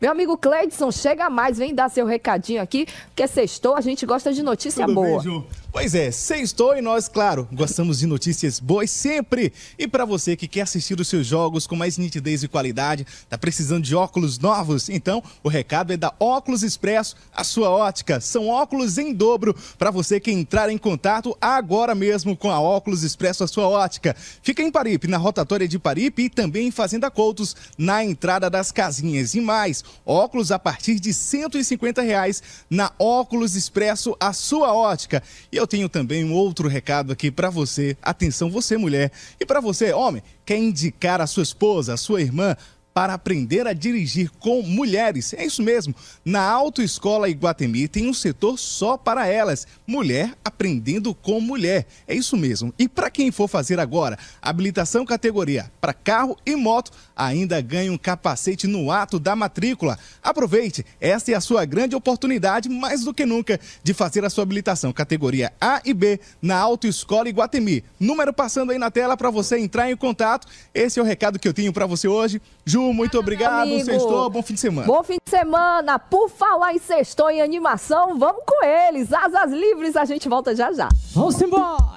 Meu amigo Cleidson, chega mais, vem dar seu recadinho aqui, porque sextou, a gente gosta de notícia Tudo boa. Bem, pois é, sextou e nós, claro, gostamos de notícias boas sempre. E para você que quer assistir os seus jogos com mais nitidez e qualidade, tá precisando de óculos novos? Então, o recado é da Óculos Expresso, a sua ótica. São óculos em dobro para você que entrar em contato agora mesmo com a Óculos Expresso, a sua ótica. Fica em Paripe, na rotatória de Paripe e também em Fazenda Coutos, na entrada das casinhas. E mais, Óculos a partir de R$ 150 reais na Óculos Expresso, a sua ótica. E eu tenho também um outro recado aqui para você. Atenção, você mulher. E para você, homem, quer indicar a sua esposa, a sua irmã, para aprender a dirigir com mulheres. É isso mesmo. Na Autoescola Iguatemi tem um setor só para elas. Mulher aprendendo com mulher. É isso mesmo. E para quem for fazer agora, habilitação categoria para carro e moto, ainda ganha um capacete no ato da matrícula. Aproveite, essa é a sua grande oportunidade, mais do que nunca, de fazer a sua habilitação categoria A e B na Autoescola Iguatemi. Número passando aí na tela para você entrar em contato. Esse é o recado que eu tenho para você hoje. Ju muito obrigado. Amigo. Sextou, bom fim de semana. Bom fim de semana. Por falar em sextou e animação, vamos com eles. Asas livres, a gente volta já já. Vamos embora.